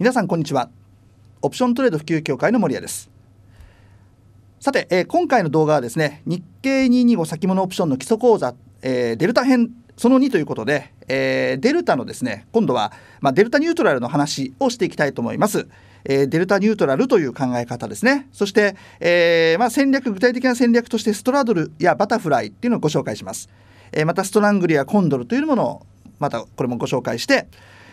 皆さんこんにちはオプショントレード普及協会の森谷ですさて、えー、今回の動画はですね日経225先物オプションの基礎講座、えー、デルタ編その2ということで、えー、デルタのですね今度は、まあ、デルタニュートラルの話をしていきたいと思います。えー、デルタニュートラルという考え方ですね。そして、えー、まあ、戦略、具体的な戦略としてストラドルやバタフライっていうのをご紹介します。えまたストラングルやコンドルというものをまたこれもご紹介して、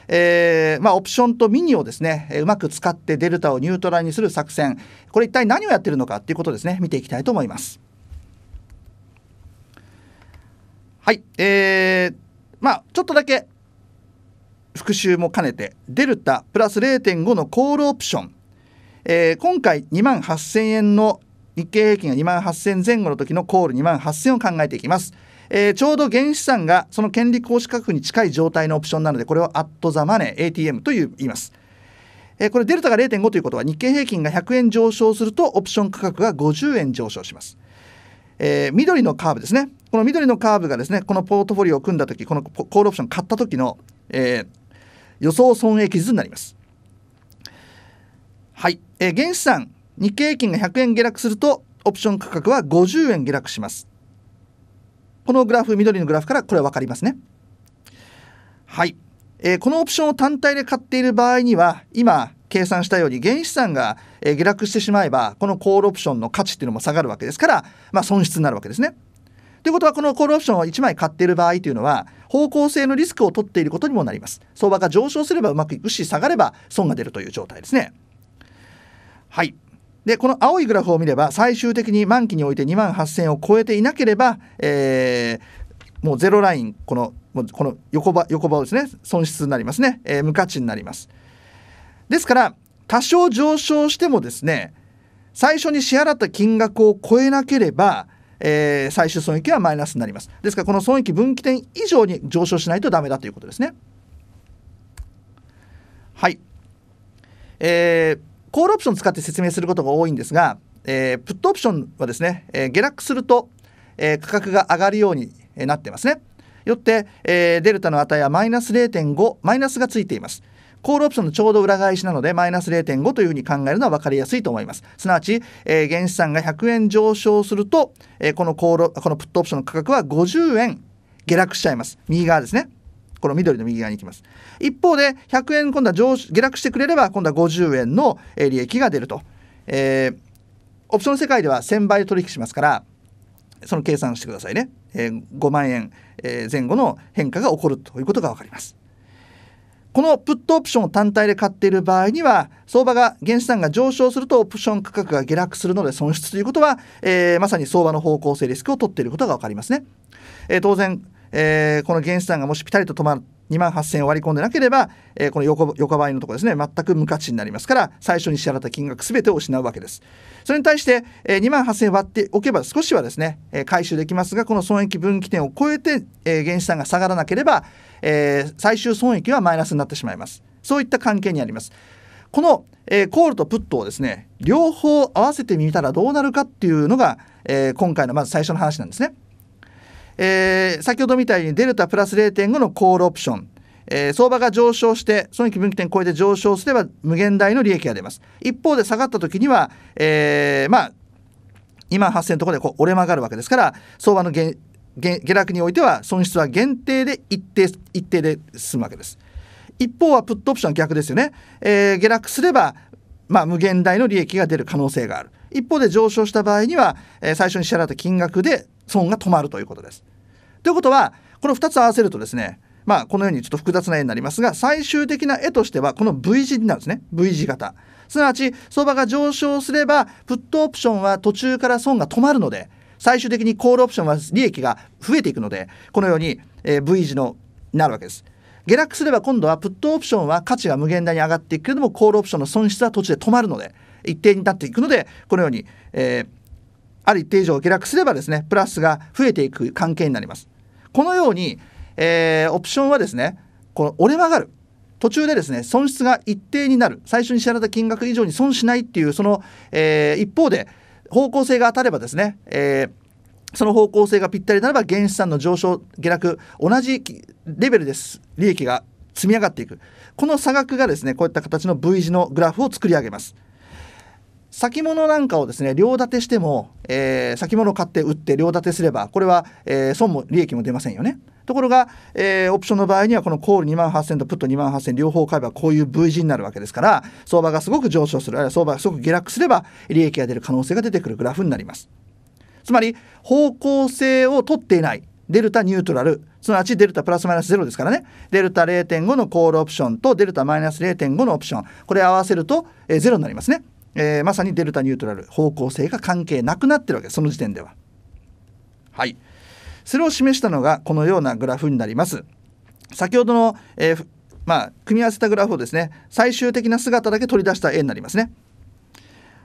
えー、まあ、オプションとミニをですねうまく使ってデルタをニュートラルにする作戦これ一体何をやってるのかっていうことですね見ていきたいと思います。はい、えー、まあちょっとだけ復習も兼ねてデルタプラス0.5のコールオプション、えー、今回2万8000円の日経平均が2万8000前後の時のコール2万8000を考えていきます。えー、ちょうど原資産がその権利行使価格に近い状態のオプションなのでこれをアット・ザ・マネー ATM という言います。えー、これデルタが0.5ということは日経平均が100円上昇するとオプション価格が50円上昇します。えー、緑のカーブですね。この緑のカーブがですね、このポートフォリオを組んだ時、このコールオプション買った時の、えー、予想損益図になります。はい。えー、原資産、日経平均が100円下落すると、オプション価格は50円下落します。このグラフ緑のグラフからこれは分かりますねはい、えー、このオプションを単体で買っている場合には今計算したように原資産が、え下落してしまえばこのコールオプションの価値っていうのも下がるわけですから、まあ、損失になるわけですねということはこのコールオプションを1枚買っている場合というのは方向性のリスクを取っていることにもなります相場が上昇すればうまくいくし下がれば損が出るという状態ですねはいでこの青いグラフを見れば最終的に満期において2万8000を超えていなければ、えー、もうゼロラインこのこの横ば横ばをですね損失になりますね、えー、無価値になりますですから多少上昇してもですね最初に支払った金額を超えなければ、えー、最終損益はマイナスになりますですからこの損益分岐点以上に上昇しないとダメだということですねはいえーコールオプション使って説明することが多いんですが、えー、プットオプションはですね、えー、下落すると、えー、価格が上がるようになってますね。よって、えー、デルタの値はマイナス0.5マイナスがついています。コールオプションのちょうど裏返しなのでマイナス0.5というふうに考えるのは分かりやすいと思います。すなわち、えー、原資産が100円上昇すると、えー、このコールこのプットオプションの価格は50円下落しちゃいます。右側ですね。この緑の右側に行きます一方で100円今度は上下落してくれれば今度は50円の利益が出ると、えー、オプションの世界では1000倍取引しますからその計算してくださいね、えー、5万円前後の変化が起こるということが分かりますこのプットオプションを単体で買っている場合には相場が原資産が上昇するとオプション価格が下落するので損失ということは、えー、まさに相場の方向性リスクを取っていることが分かりますね、えー、当然えー、この原資産がもしぴたりと止まる2万8000円を割り込んでなければ、えー、この横横ばいのところですね全く無価値になりますから最初に支払った金額すべてを失うわけですそれに対して、えー、2万8000円割っておけば少しはですね、えー、回収できますがこの損益分岐点を超えて、えー、原資産が下がらなければ、えー、最終損益はマイナスになってしまいますそういった関係にありますこの、えー、コールとプットをですね両方合わせてみたらどうなるかっていうのが、えー、今回のまず最初の話なんですねえー、先ほどみたいにデルタプラス0.5のコールオプション、えー、相場が上昇して損益分岐点を超えて上昇すれば無限大の利益が出ます一方で下がった時には、えー、まあ今発生のところでこう折れ曲がるわけですから相場の下落においては損失は限定で一定一定で進むわけです一方はプットオプションは逆ですよね、えー、下落すればまあ、無限大の利益が出る可能性がある一方で上昇した場合には、えー、最初に支払った金額で損が止まるということです。ということはこの2つ合わせるとですねまあこのようにちょっと複雑な絵になりますが最終的な絵としてはこの V 字になるんですね V 字型すなわち相場が上昇すればプットオプションは途中から損が止まるので最終的にコールオプションは利益が増えていくのでこのように、え V 字のなるわけです。下落すれば今度はプットオプションは価値が無限大に上がっていくけれどもコールオプションの損失は途中で止まるので一定になっていくのでこのように、えー、ある一定以上下落すればですねプラスが増えていく関係になります。このように、えー、オプションはですねこの折れ曲がる途中でですね損失が一定になる最初に支払った金額以上に損しないっていうその、えー、一方で方向性が当たればですね、えー、その方向性がぴったりならば原資産の上昇下落同じレベルです利益が積み上がっていくこの差額がですねこういった形の V 字のグラフを作り上げます先物なんかをですね両立てしても、えー、先物買って売って両立てすればこれは、えー、損も利益も出ませんよね。ところが、えー、オプションの場合にはこのコール2万8000とプット2万8000両方買えばこういう V 字になるわけですから相場がすごく上昇するあるいは相場がすごく下落すれば利益が出る可能性が出てくるグラフになります。つまり方向性を取っていないデルタニュートラルすなわちデルタプラスマイナスゼロですからねデルタ0.5のコールオプションとデルタマイナス0.5のオプションこれ合わせると、えー、ゼロになりますね。えー、まさにデルタニュートラル方向性が関係なくなってるわけその時点では。はい、それを示したのがこのようなグラフになります。先ほどの、えー、まあ、組み合わせたグラフをですね最終的な姿だけ取り出した絵になりますね。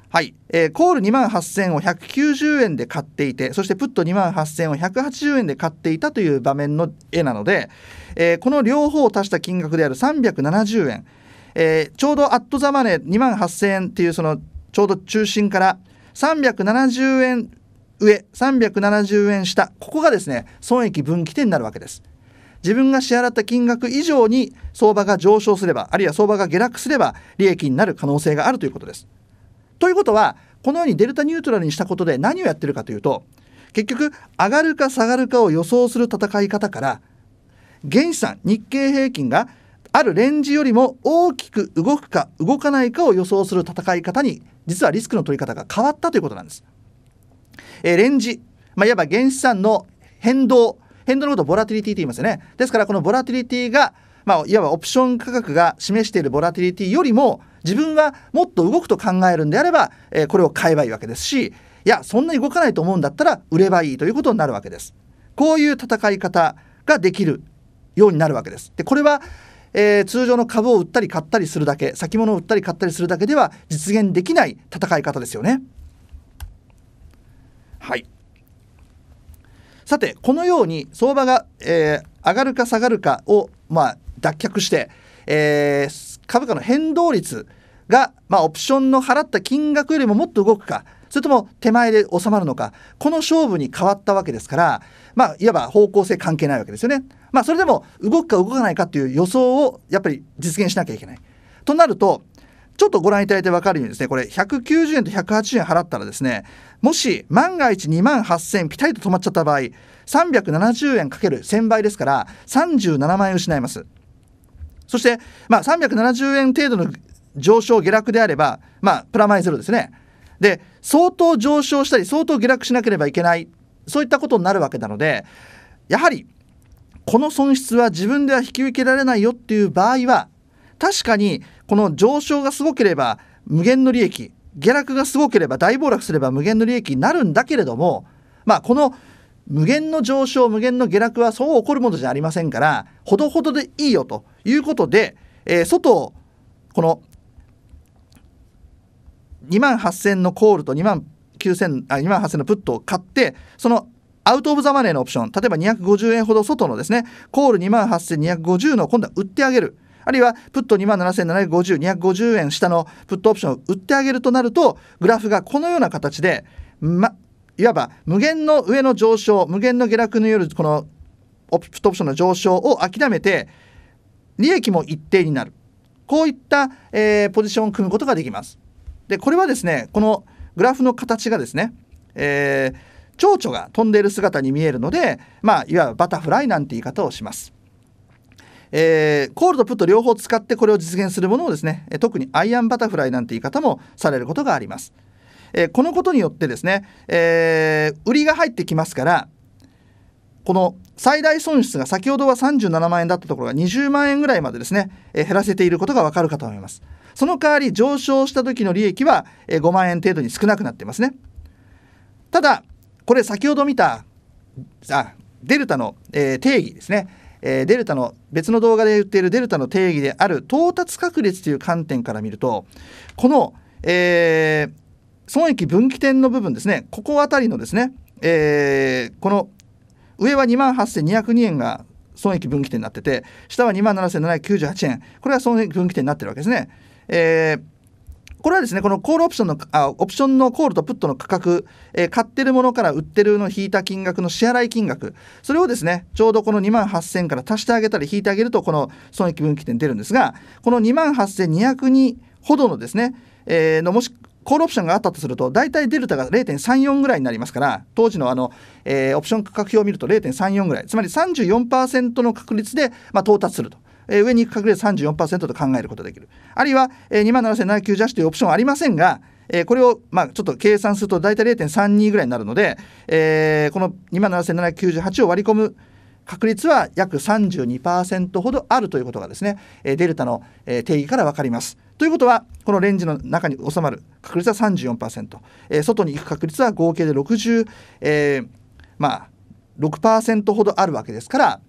はい、えー、コール2万8000を190円で買っていてそしてプット2万8000を180円で買っていたという場面の絵なので、えー、この両方を足した金額である370円えー、ちょうどアットザマネー2万8000円っていうそのちょうど中心から370円上370円下ここがですね損益分岐点になるわけです自分が支払った金額以上に相場が上昇すればあるいは相場が下落すれば利益になる可能性があるということですということはこのようにデルタニュートラルにしたことで何をやってるかというと結局上がるか下がるかを予想する戦い方から原資産日経平均があるレンジよりも大きく動くか動かないかを予想する戦い方に実はリスクの取り方が変わったということなんです。えー、レンジ、まあ、いわば原資産の変動変動のことをボラティリティと言いますよね。ですからこのボラティリティが、まあ、いわばオプション価格が示しているボラティリティよりも自分はもっと動くと考えるんであれば、えー、これを買えばいいわけですしいやそんなに動かないと思うんだったら売ればいいということになるわけです。こういう戦い方ができるようになるわけです。でこれはえー、通常の株を売ったり買ったりするだけ先物を売ったり買ったりするだけでは実現できない戦い方ですよね。はいさてこのように相場が、えー、上がるか下がるかを、まあ、脱却して、えー、株価の変動率が、まあ、オプションの払った金額よりももっと動くかそれとも手前で収まるのかこの勝負に変わったわけですからまあ、いわば方向性関係ないわけですよね。まあ、それでも動くか動かないかという予想をやっぱり実現しなきゃいけない。となるとちょっとご覧いただいて分かるようにですねこれ190円と180円払ったらですねもし万が一2万8000円ピタリと止まっちゃった場合370円 ×1000 倍ですから37万円失います。そして、まあ、370円程度の上昇下落であれば、まあ、プラマイゼロですね。で相当上昇したり相当下落しなければいけないそういったことになるわけなのでやはりこの損失は自分では引き受けられないよっていう場合は確かにこの上昇がすごければ無限の利益下落がすごければ大暴落すれば無限の利益になるんだけれどもまあこの無限の上昇無限の下落はそう起こるものじゃありませんからほどほどでいいよということで、えー、外をこの2万8000のコールと2万あ2万8000のプットを買ってそのアウト・オブ・ザ・マネーのオプション例えば250円ほど外のですねコール2万8250の今度は売ってあげるあるいはプット2万7750、250円下のプットオプションを売ってあげるとなると、グラフがこのような形で、ま、いわば無限の上の上昇、無限の下落によるこのプットオプションの上昇を諦めて、利益も一定になる。こういった、えー、ポジションを組むことができます。で、これはですね、このグラフの形がですね、えー、蝶々が飛んでいる姿に見えるので、まあ、いわばバタフライなんて言い方をします。えー、コールとプット両方使ってこれを実現するものをですね特にアイアンバタフライなんて言い方もされることがあります、えー、このことによってですね、えー、売りが入ってきますからこの最大損失が先ほどは37万円だったところが20万円ぐらいまでですね、え減らせていることがわかるかと思いますその代わり上昇した時の利益は5万円程度に少なくなってますねただこれ先ほど見たあデルタの、えー、定義ですね、えー、デルタの別の動画で言っているデルタの定義である到達確率という観点から見るとこの、えー、損益分岐点の部分ですねここあたりのですね、えー、この上は2万8202円が損益分岐点になってて下は2万7798円これが損益分岐点になってるわけですねえーこれはですね、このコールオプションの、あオプションのコールとプットの価格、えー、買ってるものから売ってるのを引いた金額の支払い金額、それをですね、ちょうどこの2万8000から足してあげたり引いてあげると、この損益分岐点出るんですが、この2万8202ほどのですね、えー、のもし、コールオプションがあったとすると、大体デルタが0.34ぐらいになりますから、当時のあの、えー、オプション価格表を見ると0.34ぐらい、つまり34%の確率で、まあ、到達すると。えー、上に行く確率34%と考えることができるあるいは、えー、27,790ジャッシュというオプションはありませんが、えー、これを、まあ、ちょっと計算すると大体0.32ぐらいになるので、えー、この27,798を割り込む確率は約32%ほどあるということがですね、えー、デルタの、えー、定義から分かります。ということはこのレンジの中に収まる確率は34%、えー、外に行く確率は合計で60、えー、まあ6%ほどあるわけですから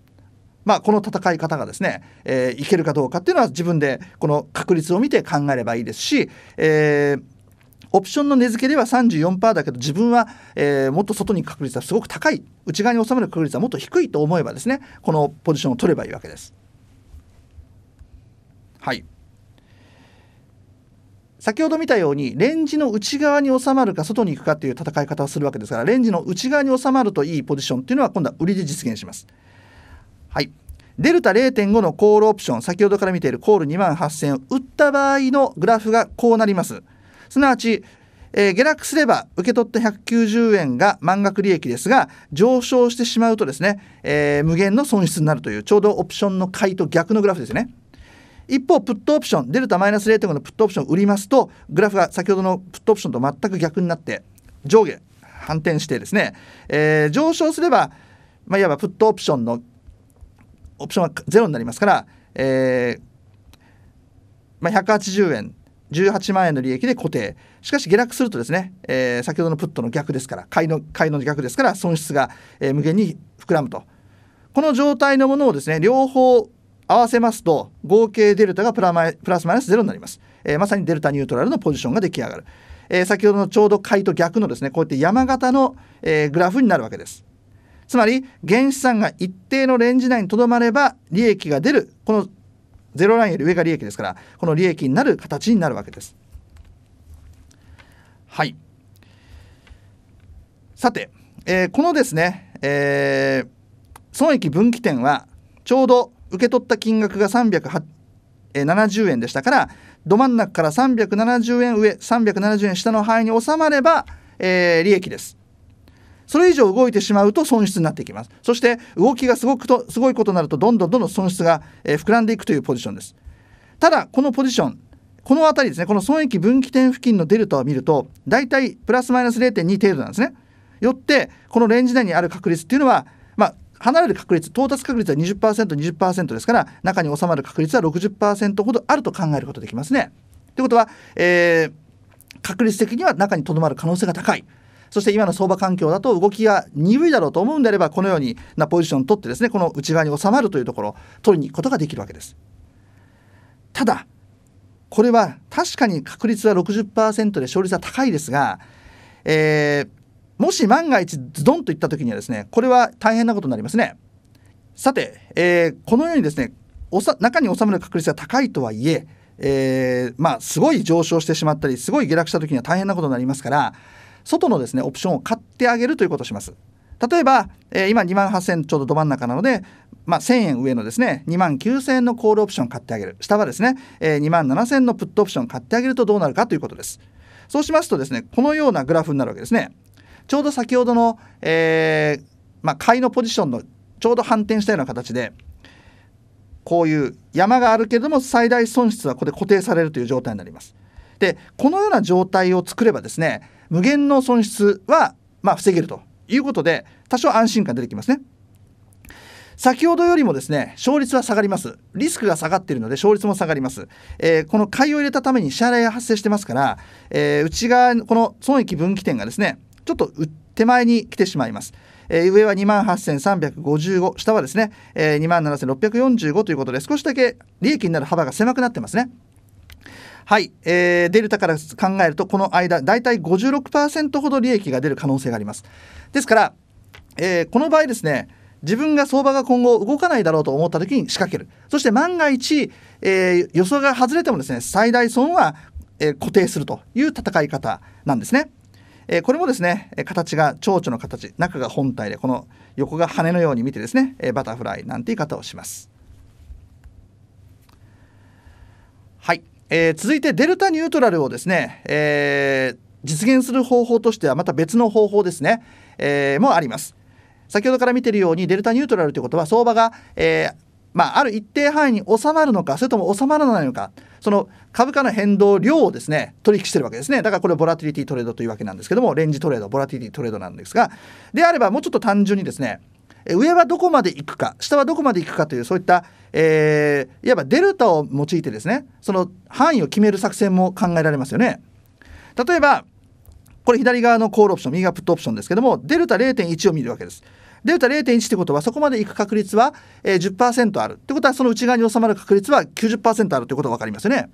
まあ、この戦い方がですね、えー、いけるかどうかっていうのは自分でこの確率を見て考えればいいですし、えー、オプションの値付けでは34%だけど自分は、えー、もっと外に確率はすごく高い内側に収まる確率はもっと低いと思えばですねこのポジションを取ればいいわけです。はい先ほど見たようにレンジの内側に収まるか外に行くかという戦い方をするわけですからレンジの内側に収まるといいポジションというのは今度は売りで実現します。はいデルタ0.5のコールオプション先ほどから見ているコール2万8000を売った場合のグラフがこうなりますすなわち、えー、下落すれば受け取った190円が満額利益ですが上昇してしまうとですね、えー、無限の損失になるというちょうどオプションの買いと逆のグラフですね一方プットオプションデルタマイナス0.5のプットオプションを売りますとグラフが先ほどのプットオプションと全く逆になって上下反転してですね、えー、上昇すればまあ、いわばプットオプションのオプションはゼロになりますから、えーまあ、180円18万円の利益で固定しかし下落するとですね、えー、先ほどのプットの逆ですから買いの買いの逆ですから損失が、えー、無限に膨らむとこの状態のものをですね両方合わせますと合計デルタがプラマイプラスマイナスゼロになります、えー、まさにデルタニュートラルのポジションが出来上がる、えー、先ほどのちょうど買いと逆のですねこうやって山形の、えー、グラフになるわけですつまり原資産が一定のレンジ内にとどまれば利益が出るこのゼロラインより上が利益ですからこの利益になる形になるわけですはいさて、えー、このですね、えー、損益分岐点はちょうど受け取った金額が370円でしたからど真ん中から370円上370円下の範囲に収まれば、えー、利益ですそれ以上動いてしまうと損失になっていきますそして動きがすごくとすごいことになるとどんどんどんどん損失が、え膨らんでいくというポジションですただこのポジションこの辺りですねこの損益分岐点付近のデルタを見ると大体プラスマイナス0.2程度なんですねよってこのレンジ内にある確率っていうのはまあ離れる確率到達確率は 20%20% ですから中に収まる確率は60%ほどあると考えることできますね。ということは、えー、確率的には中にとどまる可能性が高いそして今の相場環境だと動きが鈍いだろうと思うんであればこのようになポジションを取ってですねこの内側に収まるというところを取りに行くことができるわけですただこれは確かに確率は60%で勝率は高いですが、えー、もし万が一ズドンといった時にはですねこれは大変なことになりますねさて、えー、このようにですね中に収まる確率が高いとはいええー、まあ、すごい上昇してしまったりすごい下落した時には大変なことになりますから外のですねオプションを買ってあげるということをします例えば、えー、今2万8000ちょうどど真ん中なので、まあ、1000円上のですね2万9000円のコールオプション買ってあげる下はですね、えー、2万7000のプットオプション買ってあげるとどうなるかということですそうしますとですねこのようなグラフになるわけですねちょうど先ほどの、えー、まあ、買いのポジションのちょうど反転したような形でこういう山があるけれども最大損失はここで固定されるという状態になりますでこのような状態を作ればですね無限の損失は、まあ、防げるということで多少安心感出てきますね。先ほどよりもですね勝率は下がりますリスクが下がっているので勝率も下がります、えー、この買いを入れたために支払いが発生してますから、えー、内側この損益分岐点がですねちょっと手前に来てしまいます、え上は28,355下はですね、え27,645ということで少しだけ利益になる幅が狭くなってますねはい、えー、デルタから考えるとこの間だいたい56%ほど利益が出る可能性がありますですから、えー、この場合ですね自分が相場が今後動かないだろうと思った時に仕掛けるそして万が一、えー、予想が外れてもですね最大損は、え固定するという戦い方なんですね、えこれもですね形が蝶々の形中が本体でこの横が羽のように見てですね、えバタフライなんて言い方をしますえー、続いてデルタニュートラルをですね、えー、実現する方法としてはまた別の方法ですね、えー、もあります先ほどから見てるようにデルタニュートラルということは相場が、えーまあ、ある一定範囲に収まるのかそれとも収まらないのかその株価の変動量をですね取引してるわけですねだからこれボラティリティトレードというわけなんですけどもレンジトレードボラティリティトレードなんですがであればもうちょっと単純にですね上はどこまで行くか下はどこまで行くかというそういった、えー、いわばデルタを用いてですねその範囲を決める作戦も考えられますよね。例えばこれ左側のコールオプション右がプットオプションですけどもデルタ0.1を見るわけです。デルタ0.1ってことはそこまで行く確率は、えー、10%あるってことはその内側に収まる確率は90%あるってことが分かりますよね。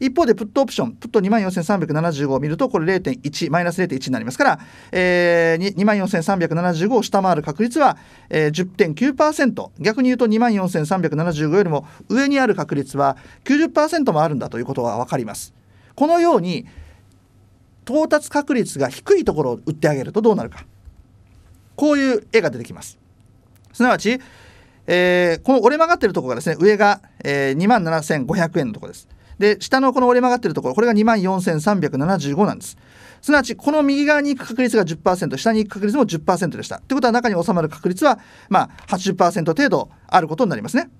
一方でプットオプションプット24,375を見るとこれ0.1マイナス0.1になりますから、えー、24,375を下回る確率は、えー、10.9%逆に言うと24,375よりも上にある確率は90%もあるんだということが分かります。このように到達確率が低いところを打ってあげるとどうなるかこういう絵が出てきます。すなわち、えー、この折れ曲がってるところがですね上が、えー、27,500円のところです。で下のこの折れ曲がってるところこれが2万4375なんですすなわちこの右側に行く確率が10%下に行く確率も10%でしたということは中に収まる確率はまあ80%程度あることになりますね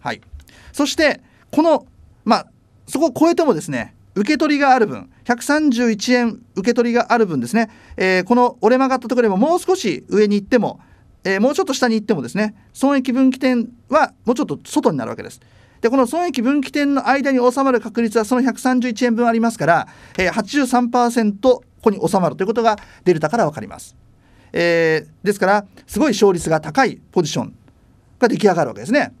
はいそしてこのまあそこを超えてもですね受け取りがある分131円受け取りがある分ですね、えー、この折れ曲がったところでももう少し上に行ってもえー、もうちょっと下に行ってもですね損益分岐点はもうちょっと外になるわけです。でこの損益分岐点の間に収まる確率はその131円分ありますから、えー、83%ここに収まるということがデルタから分かります。えー、ですからすごい勝率が高いポジションが出来上がるわけですね。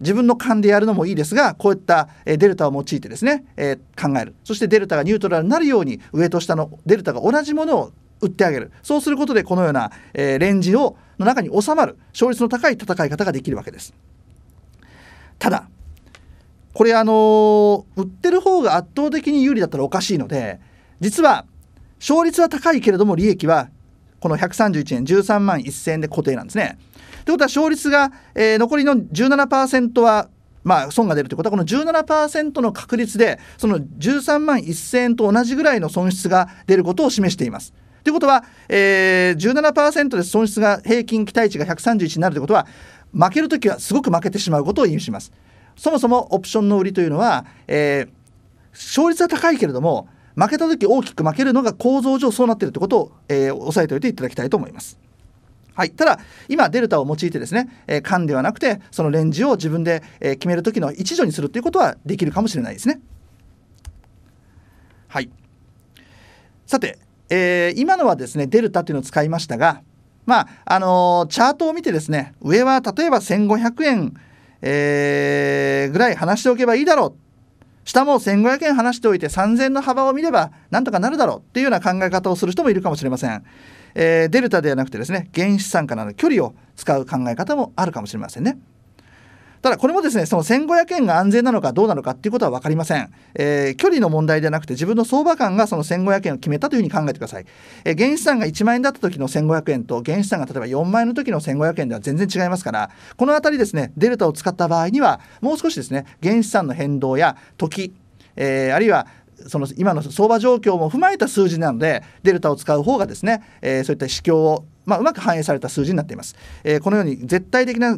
自分の勘でやるのもいいですがこういったデルタを用いてですね、えー、考えるそしてデルタがニュートラルになるように上と下のデルタが同じものを売ってあげるそうすることでこのような、えー、レンジをの中に収まる勝率の高い戦い方ができるわけですただこれあのー、売ってる方が圧倒的に有利だったらおかしいので実は勝率は高いけれども利益はこの131円13万1000円で固定なんですね。ということは勝率が、えー、残りの17%はまあ、損が出るということはこの17%の確率でその13万1000円と同じぐらいの損失が出ることを示しています。ということは、えー、17%で損失が平均期待値が131になるということは負けるときはすごく負けてしまうことを意味します。そもそもオプションの売りというのは、えー、勝率は高いけれども負けた時大きく負けるのが構造上そうなっているということを、えー、押さえておいていただきたいと思います。はい、ただ今デルタを用いてですね、えー、勘ではなくてそのレンジを自分で、えー、決める時の一助にするということはできるかもしれないですね。はい、さてえー、今のはですねデルタというのを使いましたがまああのー、チャートを見てですね上は例えば1500円、えー、ぐらい話しておけばいいだろう下も1500円離しておいて3000の幅を見ればなんとかなるだろうっていうような考え方をする人もいるかもしれません、えー、デルタではなくてですね原資産からの距離を使う考え方もあるかもしれませんね。ただこれもですねその1500円が安全なのかどうなのかっていうことは分かりません、えー、距離の問題ではなくて自分の相場感がその1500円を決めたというふうに考えてください、えー、原資産が1万円だった時の1500円と原資産が例えば4万円の時の1500円では全然違いますからこの辺りですねデルタを使った場合にはもう少しですね原資産の変動や時、えー、あるいはその今の相場状況も踏まえた数字なのでデルタを使う方がですね、えー、そういった指標をまあ、うまく反映された数字になっています、えー、このように絶対的な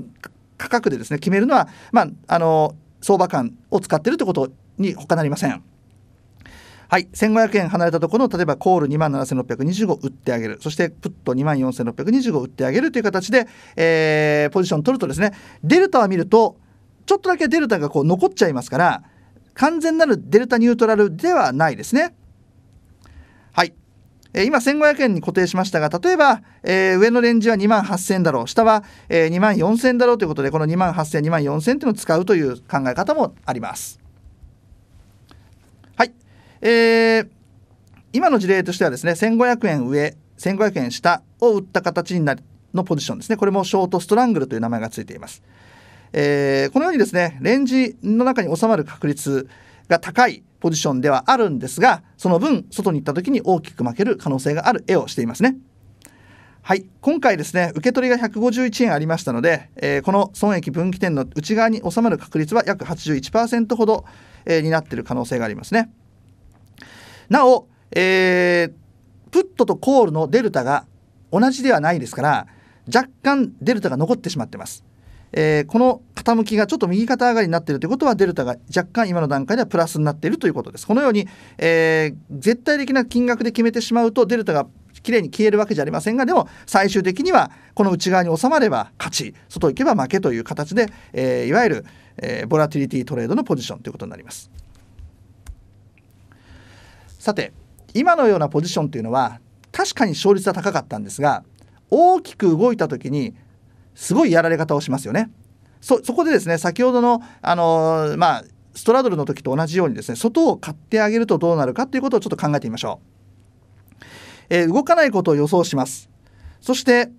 価格でですね決めるのは、まあ、あの相場感を使っているということに他なりません。はい、1500円離れたところの例えばコール2万7625売ってあげるそしてプット2万4625売ってあげるという形で、えー、ポジション取るとですねデルタは見るとちょっとだけデルタがこう残っちゃいますから完全なるデルタニュートラルではないですね。はいえ今1500円に固定しましたが例えば、えー、上のレンジは2万8000円だろう下は、えー、2万4000円だろうということでこの2万8000 2万4000円というのを使うという考え方もあります。はい、えー、今の事例としてはですね1500円上1500円下を打った形になのポジションですねこれもショートストラングルという名前がついています。えー、このようにですねレンジの中に収まる確率が高いポジションではあるんですがその分外に行った時に大きく負ける可能性がある絵をしていますね。はい、今回ですね受け取りが151円ありましたので、えー、この損益分岐点の内側に収まる確率は約81%ほど、えー、になっている可能性がありますね。なお、えー、プットとコールのデルタが同じではないですから若干デルタが残ってしまってます。えー、この傾きがちょっと右肩上がりになっているということはデルタが若干今の段階ではプラスになっているということです。このように、えー、絶対的な金額で決めてしまうとデルタがきれいに消えるわけじゃありませんがでも最終的にはこの内側に収まれば勝ち外行けば負けという形で、えー、いわゆる、えー、ボラティリティトレードのポジションということになります。さて今のようなポジションというのは確かに勝率は高かったんですが大きく動いた時にすごいやられ方をしますよね。そそこでですね先ほどの、あのー、まあ、ストラドルの時と同じようにですね外を買ってあげるとどうなるかということをちょっと考えてみましょう、えー、動かないことを予想しますそして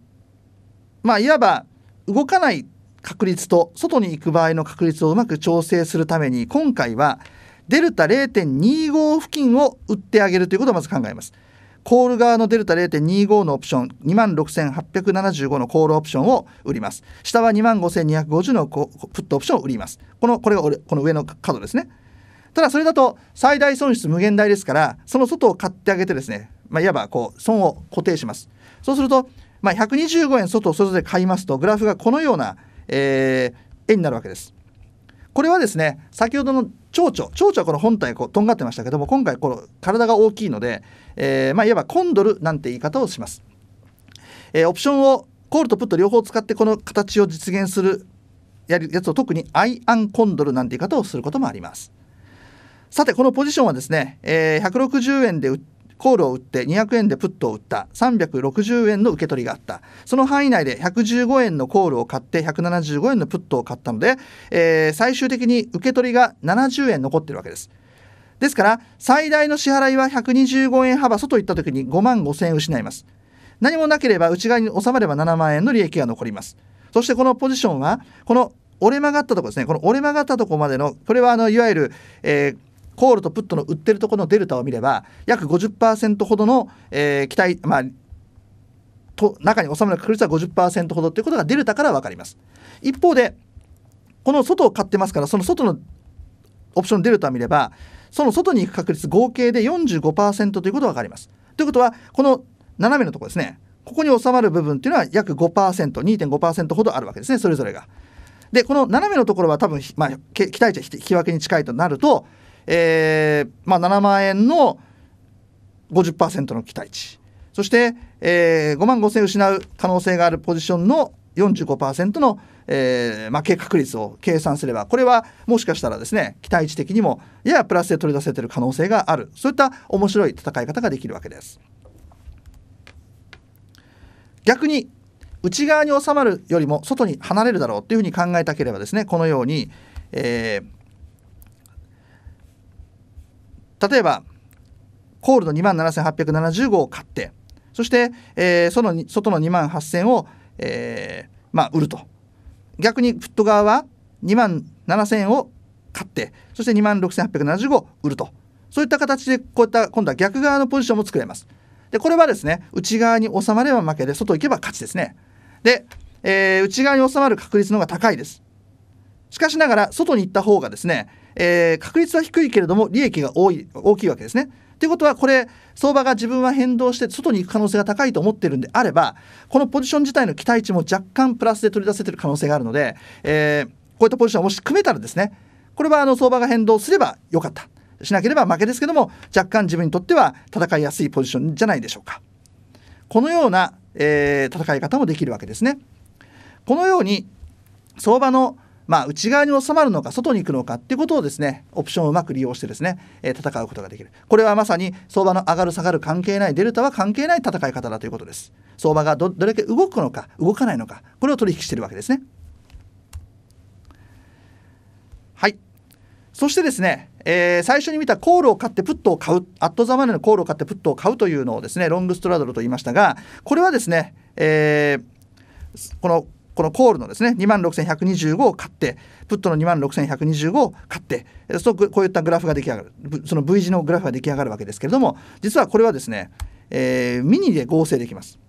まあいわば動かない確率と外に行く場合の確率をうまく調整するために今回はデルタ0.25付近を売ってあげるということをまず考えますコール側のデルタ0.25のオプション26,875のコールオプションを売ります下は25,250のプットオプションを売りますこのこれがこの上の角ですねただそれだと最大損失無限大ですからその外を買ってあげてですね、まあ、いわばこう損を固定しますそうすると、まあ、125円外をそれぞれ買いますとグラフがこのような、えー、円になるわけですこれはですね先ほどの蝶々蝶々はこの本体こうとんがってましたけども今回この体が大きいので、えー、まあ、いわばコンドルなんて言い方をします、えー、オプションをコールとプット両方使ってこの形を実現するやるやつを特にアイアンコンドルなんて言い方をすることもありますさてこのポジションはですね、えー、160円で売ってコールを売って200円でプットを売った360円の受け取りがあったその範囲内で115円のコールを買って175円のプットを買ったので、えー、最終的に受け取りが70円残ってるわけですですから最大の支払いは125円幅外行った時に5万5000円失います何もなければ内側に収まれば7万円の利益が残りますそしてこのポジションはこの折れ曲がったとこですねこの折れ曲がったとこまでのこれはあのいわゆる、えー、コールとプットの売ってるところのデルタを見れば約50%ほどの、えー、期待、まあ、と中に収まる確率は50%ほどということがデルタから分かります一方でこの外を買ってますからその外のオプションデルタを見ればその外に行く確率合計で45%ということが分かりますということはこの斜めのところですねここに収まる部分というのは約 5%2.5% ほどあるわけですねそれぞれがでこの斜めのところは多分、まあ、期待値引き分けに近いとなるとえー、まあ、7万円の50%の期待値そして、えー、5万5千失う可能性があるポジションの45%の、えーまあ、計確率を計算すればこれはもしかしたらですね期待値的にもややプラスで取り出せてる可能性があるそういった面白い戦い方ができるわけです。逆に内側に収まるよりも外に離れるだろうというふうに考えたければですねこのように、えー、例えばコールの2万7870号を買ってそして、えー、その外の2万8000を、えー、まあ、売ると逆にフット側は2万7000を買ってそして2万6 8 7 5を売るとそういった形でこういった今度は逆側のポジションも作れますでこれはですね内側に収まれば負けで外行けば勝ちですねで、えー、内側に収まる確率の方が高いですしかしながら外に行った方がですねえー、確率は低いけれども利益が多い大きいわけですね。ということはこれ相場が自分は変動して外に行く可能性が高いと思ってるんであればこのポジション自体の期待値も若干プラスで取り出せてる可能性があるので、えー、こういったポジションをもし組めたらですねこれはあの相場が変動すればよかったしなければ負けですけども若干自分にとっては戦いやすいポジションじゃないでしょうかこのような、えー、戦い方もできるわけですねこのように相場のまあ、内側に収まるのか外に行くのかっていうことをですねオプションをうまく利用してですね、えー、戦うことができるこれはまさに相場の上がる下がる関係ないデルタは関係ない戦い方だということです相場がどれだけ動くのか動かないのかこれを取引しているわけですねはいそしてですねえー、最初に見たコールを買ってプットを買うアットザマネのコールを買ってプットを買うというのをですねロングストラドルと言いましたがこれはですね、えー、このこのコールのですね26,125を買ってプットの26,125を買ってそうこういったグラフが出来上がるその V 字のグラフが出来上がるわけですけれども実はこれはですね、えー、ミニで合成できます。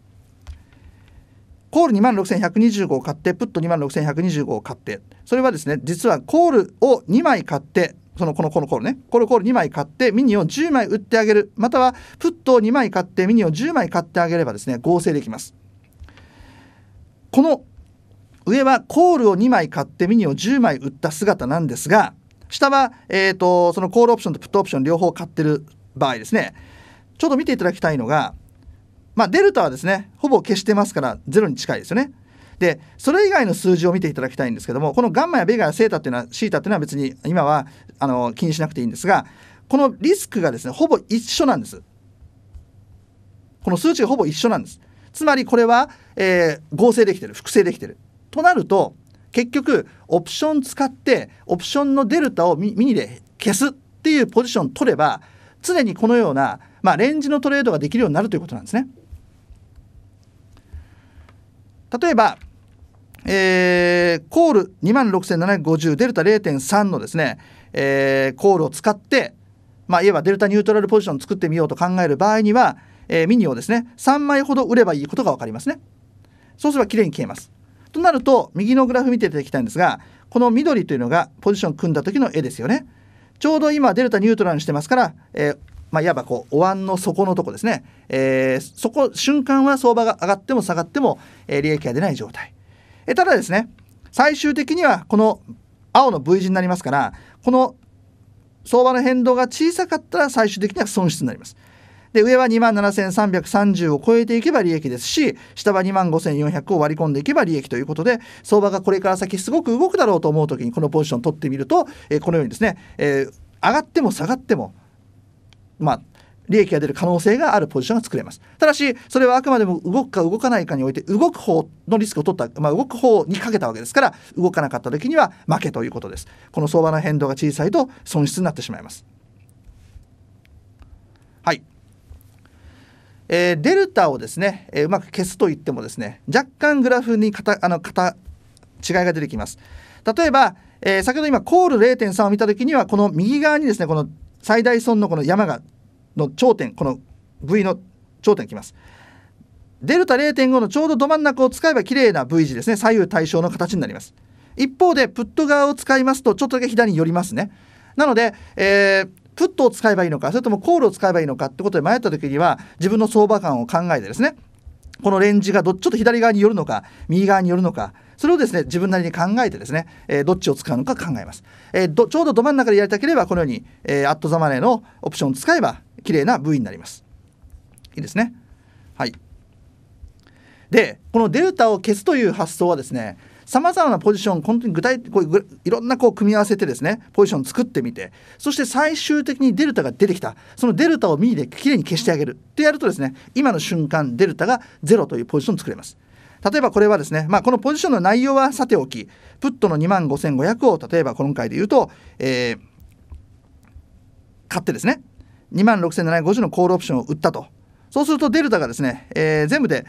コール26,125を買ってプット26,125を買ってそれはですね実はコールを2枚買ってそのこのこのコールねこのコール2枚買ってミニを10枚売ってあげるまたはプットを2枚買ってミニを10枚買ってあげればですね合成できます。この上はコールを2枚買ってミニを10枚売った姿なんですが下は、えーと、そのコールオプションとプットオプション両方買ってる場合ですねちょっと見ていただきたいのが、まあ、デルタはですねほぼ消してますからゼロに近いですよね。でそれ以外の数字を見ていただきたいんですけどもこのガンマやベガやセータっていうのはシータっていうのは別に今はあの気にしなくていいんですがこのリスクがですねほぼ一緒なんですこの数値がほぼ一緒なんですつまりこれは、えー、合成できてる複製できてるとなると結局オプション使ってオプションのデルタをミニで消すっていうポジション取れば常にこのような、まあ、レンジのトレードができるようになるということなんですね。例えば、えー、コール26,750デルタ0.3のですね、えー、コールを使って、まあ、いわばデルタニュートラルポジションを作ってみようと考える場合には、えー、ミニをですね3枚ほど売ればいいことが分かりますね。そうすればきれいに消えます。となると右のグラフ見ていただきたいんですがこの緑というのがポジション組んだ時の絵ですよねちょうど今デルタニュートラルにしてますから、えー、まあ、いわばこうお椀の底のとこですね、えー、そこ瞬間は相場が上がっても下がっても、えー、利益が出ない状態、えー、ただですね最終的にはこの青の V 字になりますからこの相場の変動が小さかったら最終的には損失になりますで上は2万7330を超えていけば利益ですし下は2万5400を割り込んでいけば利益ということで相場がこれから先すごく動くだろうと思う時にこのポジションを取ってみると、えー、このようにですね、えー、上がっても下がってもまあ利益が出る可能性があるポジションが作れますただしそれはあくまでも動くか動かないかにおいて動く方のリスクを取った、まあ、動く方にかけたわけですから動かなかった時には負けということですこの相場の変動が小さいと損失になってしまいますはいえー、デルタをですね、えー、うまく消すといってもですね若干グラフにかたあのかた違いが出てきます例えば、えー、先ほど今コール0.3を見た時にはこの右側にですねこの最大損のこの山がの頂点この V の頂点きますデルタ0.5のちょうどど真ん中を使えば綺麗な V 字ですね左右対称の形になります一方でプット側を使いますとちょっとだけ左に寄りますねなので、えープットを使えばいいのかそれともコールを使えばいいのかってことで迷った時には自分の相場感を考えてですねこのレンジがどちょっと左側に寄るのか右側に寄るのかそれをですね自分なりに考えてですね、えー、どっちを使うのか考えます、えー、どちょうどど真ん中でやりたければこのように、えー、アットザマネーのオプションを使えば綺麗な部位になりますいいですねはいでこのデルタを消すという発想はですねさまざまなポジション本当に具体こういういろんなこう組み合わせてですねポジション作ってみてそして最終的にデルタが出てきたそのデルタをミーできれいに消してあげるってやるとですね今の瞬間デルタがゼロというポジションを作れます。例えばこれはですね、まあ、このポジションの内容はさておきプットの2万5500を例えば今回で言うと、えー、買ってですね2万6750のコールオプションを売ったとそうするとデルタがですね、えー、全部で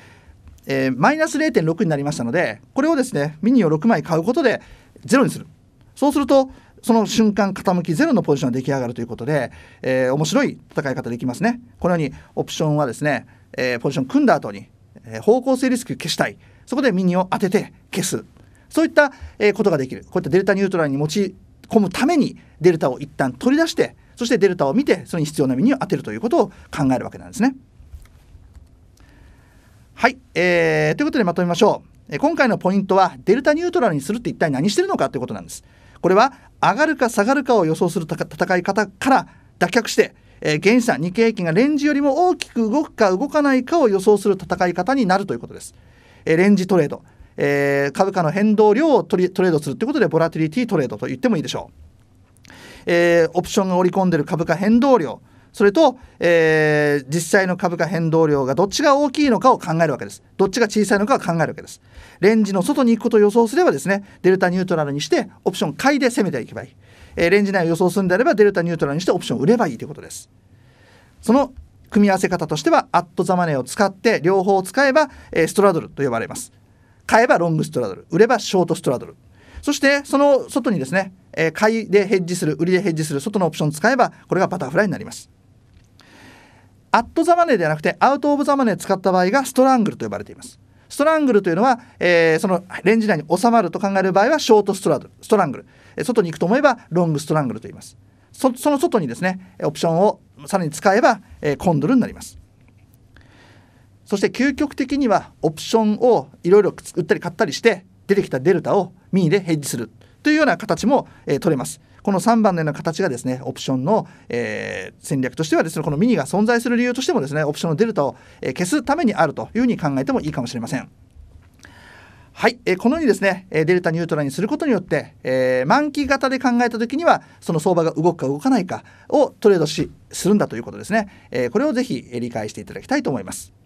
えー、マイナス0.6になりましたのでこれをですねミニを6枚買うことで0にするそうするとその瞬間傾きゼロのポジションが出来上がるということで、えー、面白い戦い方できますねこのようにオプションはですね、えー、ポジション組んだ後に、えー、方向性リスク消したいそこでミニを当てて消すそういった、えことができるこういったデルタニュートラルに持ち込むためにデルタを一旦取り出してそしてデルタを見てそれに必要なミニを当てるということを考えるわけなんですね。はい、えー、ということでまとめましょう、え今回のポイントはデルタニュートラルにするって一体何してるのかということなんですこれは上がるか下がるかを予想する戦い方から脱却してえー、現時差日経平均がレンジよりも大きく動くか動かないかを予想する戦い方になるということです。えー、レンジトレード、えー、株価の変動量をトレードするということでボラティリティトレードと言ってもいいでしょう。えー、オプションが織り込んでいる株価変動量、それと、えー、実際の株価変動量がどっちが大きいのかを考えるわけです。どっちが小さいのかを考えるわけです。レンジの外に行くことを予想すればですね、デルタニュートラルにしてオプション買いで攻めていけばいい。えー、レンジ内を予想するんであればデルタニュートラルにしてオプション売ればいいということです。その組み合わせ方としては、アットザマネーを使って両方使えば、えー、ストラドルと呼ばれます。買えばロングストラドル、売ればショートストラドル。そしてその外にですね、え買いでヘッジする、売りでヘッジする外のオプションを使えば、これがバタフライになります。アットザマネーではなくてアウトオブザマネー使った場合がストラングルと呼ばれていますストラングルというのは、えー、そのレンジ内に収まると考える場合はショートストラストラングル、え外に行くと思えばロングストラングルと言いますその外にですねオプションをさらに使えば、えー、コンドルになりますそして究極的にはオプションをいろいろ売ったり買ったりして出てきたデルタをミニでヘッジするというような形も、えー、取れますこの3番のような形がですねオプションの、えー、戦略としてはですねこのミニが存在する理由としてもですねオプションのデルタを、え消すためにあるというふうに考えてもいいかもしれません。はい、えー、このようにですね、えデルタニュートラルにすることによって、えー、満期型で考えた時にはその相場が動くか動かないかをトレードしするんだということですね、えこれをぜひ理解していただきたいと思います。